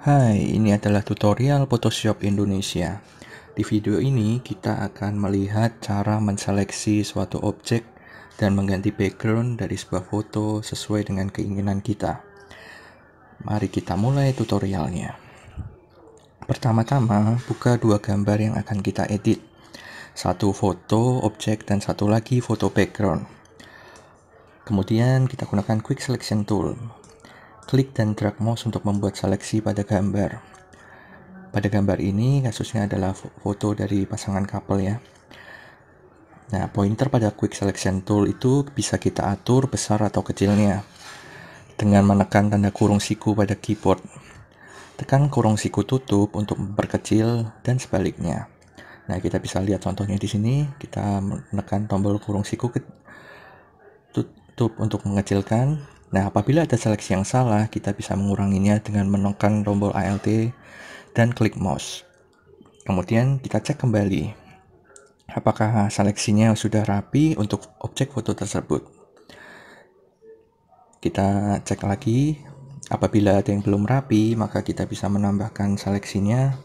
Hai, ini adalah tutorial Photoshop Indonesia. Di video ini kita akan melihat cara menseleksi suatu objek dan mengganti background dari sebuah foto sesuai dengan keinginan kita. Mari kita mulai tutorialnya. Pertama-tama, buka dua gambar yang akan kita edit. Satu foto objek dan satu lagi foto background. Kemudian kita gunakan Quick Selection Tool Klik dan drag mouse untuk membuat seleksi pada gambar. Pada gambar ini, kasusnya adalah foto dari pasangan couple ya. Nah, pointer pada Quick Selection Tool itu bisa kita atur besar atau kecilnya dengan menekan tanda kurung siku pada keyboard. Tekan kurung siku tutup untuk memperkecil dan sebaliknya. Nah, kita bisa lihat contohnya di sini, kita menekan tombol kurung siku tutup untuk mengecilkan, Nah, apabila ada seleksi yang salah, kita bisa menguranginya dengan menekan tombol ALT dan klik mouse. Kemudian kita cek kembali apakah seleksinya sudah rapi untuk objek foto tersebut. Kita cek lagi, apabila ada yang belum rapi, maka kita bisa menambahkan seleksinya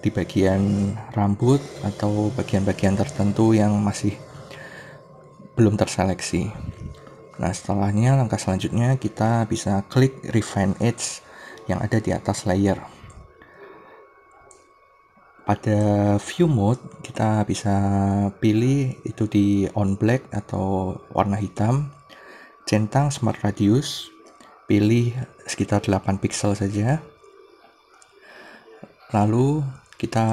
di bagian rambut atau bagian-bagian tertentu yang masih belum terseleksi. Nah setelahnya langkah selanjutnya kita bisa klik refine edge yang ada di atas layer. Pada view mode kita bisa pilih itu di on black atau warna hitam, centang smart radius, pilih sekitar 8 pixel saja. Lalu kita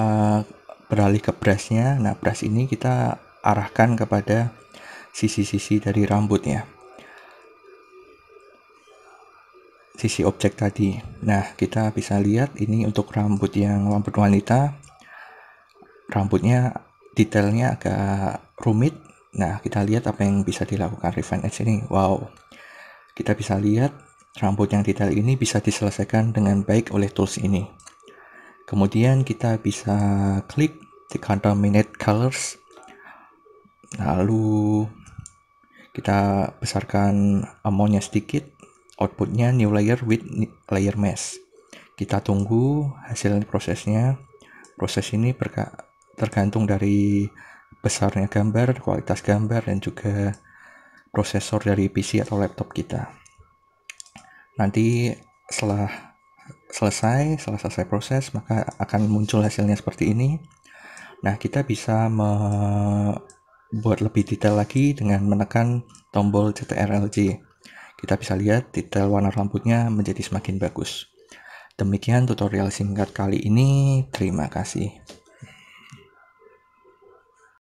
beralih ke brushnya. Nah brush ini kita arahkan kepada sisi-sisi dari rambutnya. sisi objek tadi. Nah, kita bisa lihat ini untuk rambut yang rambut wanita. Rambutnya detailnya agak rumit. Nah, kita lihat apa yang bisa dilakukan Refine Edge ini. Wow. Kita bisa lihat rambut yang detail ini bisa diselesaikan dengan baik oleh tools ini. Kemudian kita bisa klik di minute colors. Lalu kita besarkan amountnya sedikit outputnya new layer with layer mesh kita tunggu hasil prosesnya proses ini tergantung dari besarnya gambar kualitas gambar dan juga prosesor dari PC atau laptop kita nanti setelah selesai setelah selesai proses maka akan muncul hasilnya seperti ini nah kita bisa membuat lebih detail lagi dengan menekan tombol CTRLG kita bisa lihat detail warna rambutnya menjadi semakin bagus. Demikian tutorial singkat kali ini, terima kasih.